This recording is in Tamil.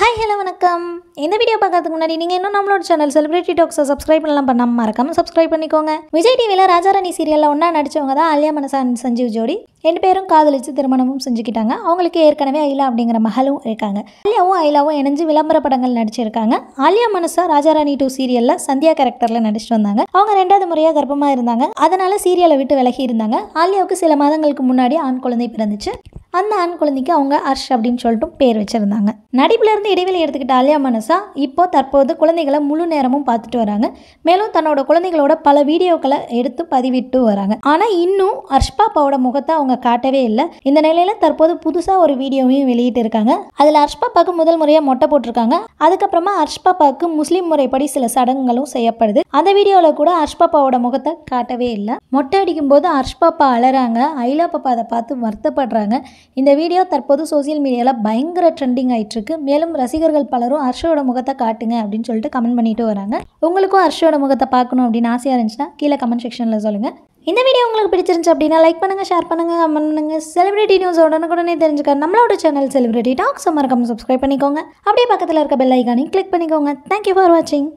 ஹாய் ஹலோ வணக்கம் இந்த வீடியோ பார்க்கறதுக்கு முன்னாடி நீங்கள் இன்னும் நம்மளோட சேனல் செலிபிரிட்டி டாக்ஸை சப்ஸ்கிரைப் பண்ணலாம் பண்ணாமல் மறக்காமல் சப்ஸ்கிரைப் பண்ணிக்கோங்க விஜய் டிவியில் ராஜாராணி சீரியலில் ஒன்றா நடித்தவங்க தான் அலியா மனசான் சஞ்சீவ் ஜோடி ரெண்டு பேரும் காதலித்து திருமணமும் செஞ்சுக்கிட்டாங்க அவங்களுக்கு ஏற்கனவே ஐலா அப்படிங்கிற மகளும் இருக்காங்க அலியாவும் ஐலாவும் இணைஞ்சு விளம்பர படங்கள் நடிச்சிருக்காங்க ஆலியா மனசா ராஜாராணி டூ சீரியலில் சந்தியா கேரக்டரில் நடிச்சிட்டு வந்தாங்க அவங்க ரெண்டாவது முறையாக கர்ப்பமாக இருந்தாங்க அதனால் சீரியலை விட்டு விலகி இருந்தாங்க ஆலியாவுக்கு சில மாதங்களுக்கு முன்னாடி ஆண் குழந்தை பிறந்துச்சு அந்த ஆண் குழந்தைக்கு அவங்க ஹர்ஷ் அப்படின்னு சொல்லிட்டு பேர் வச்சுருந்தாங்க நடிப்புலேருந்து இடைவெளி எடுத்துக்கிட்ட அலியா மனசா இப்போ தற்போது குழந்தைகளை முழு நேரமும் பார்த்துட்டு வராங்க மேலும் தன்னோட குழந்தைகளோட பல வீடியோக்களை எடுத்து பதிவிட்டு வராங்க ஆனால் இன்னும் ஹர்ஷ் பாப்பாவோட முகத்தை அவங்க காட்டவே இல்லை இந்த நிலையில் தற்போது புதுசாக ஒரு வீடியோவையும் வெளியிட்டு இருக்காங்க அதில் ஹர்ஷ் பாப்பாவுக்கு முதல் முறையாக மொட்டை போட்டிருக்காங்க அதுக்கப்புறமா ஹர்ஷ் பாப்பாவுக்கு முஸ்லீம் முறைப்படி சில சடங்குகளும் செய்யப்படுது அந்த வீடியோவில் கூட ஹர்ஷ் பாப்பாவோட முகத்தை காட்டவே இல்லை மொட்டை போது ஹர்ஷ் பாப்பா அலறாங்க ஐலா பாப்பா அதை பார்த்து வருத்தப்படுறாங்க இந்த வீடியோ தற்போது சோசியல் மீடியாவில் பயங்கர ட்ரெண்டிங் இருக்கு மேலும் ரசிகர்கள் பலரும் ஹர்ஷோட முகத்தை காட்டுங்க அப்படின்னு சொல்லிட்டு கமெண்ட் பண்ணிட்டு வராங்க உங்களுக்கும் ஹர்ஷோட முகத்தை பார்க்கணும் அப்படின்னு ஆசையாக இருந்துச்சுன்னா கீழே கமெண்ட் செக்ஷனில் சொல்லுங்கள் இந்த வீடியோ உங்களுக்கு பிடிச்சிருந்துச்சு அப்படின்னா லைக் பண்ணுங்கள் ஷேர் பண்ணுங்கள் கமெண்ட் பண்ணுங்கள் செலிபிரிட்டி நியூஸ் உடனுக்குடனே தெரிஞ்சுக்க நம்மளோட சேனல் செலிபிரிட்டி டாக்ஸ் மறக்காமல் சப்ஸ்கிரைப் பண்ணிக்கோங்க அப்படியே பக்கத்தில் இருக்க பெல் ஐக்கானையும் கிளிக் பண்ணிக்கோங்க தேங்க்யூ ஃபார் வாட்சிங்